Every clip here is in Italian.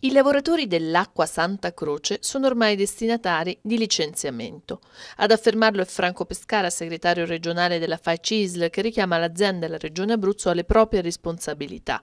I lavoratori dell'Acqua Santa Croce sono ormai destinatari di licenziamento. Ad affermarlo è Franco Pescara, segretario regionale della FAI CISL, che richiama l'azienda e la regione Abruzzo alle proprie responsabilità.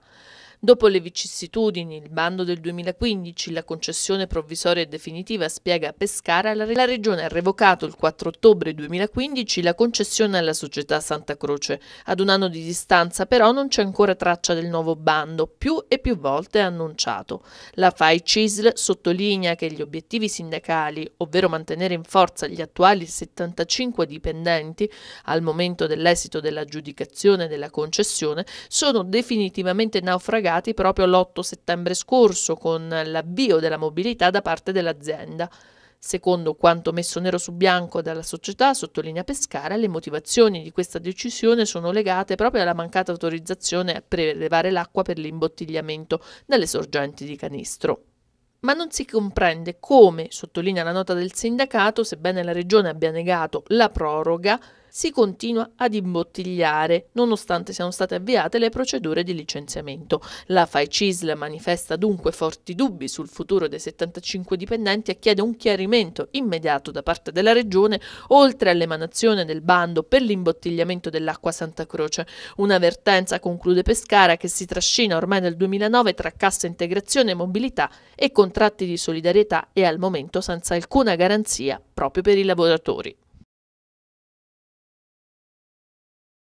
Dopo le vicissitudini, il bando del 2015, la concessione provvisoria e definitiva spiega a Pescara, la Regione ha revocato il 4 ottobre 2015 la concessione alla società Santa Croce. Ad un anno di distanza però non c'è ancora traccia del nuovo bando, più e più volte annunciato. La FAI CISL sottolinea che gli obiettivi sindacali, ovvero mantenere in forza gli attuali 75 dipendenti al momento dell'esito dell'aggiudicazione della concessione, sono definitivamente naufragati iniziati proprio l'8 settembre scorso con l'avvio della mobilità da parte dell'azienda. Secondo quanto messo nero su bianco dalla società, sottolinea Pescara, le motivazioni di questa decisione sono legate proprio alla mancata autorizzazione a prelevare l'acqua per l'imbottigliamento dalle sorgenti di canistro ma non si comprende come, sottolinea la nota del sindacato, sebbene la Regione abbia negato la proroga, si continua ad imbottigliare, nonostante siano state avviate le procedure di licenziamento. La FAICISL manifesta dunque forti dubbi sul futuro dei 75 dipendenti e chiede un chiarimento immediato da parte della Regione, oltre all'emanazione del bando per l'imbottigliamento dell'acqua Santa Croce. Una vertenza conclude Pescara che si trascina ormai dal 2009 tra cassa integrazione e mobilità e contratti di solidarietà e al momento senza alcuna garanzia proprio per i lavoratori.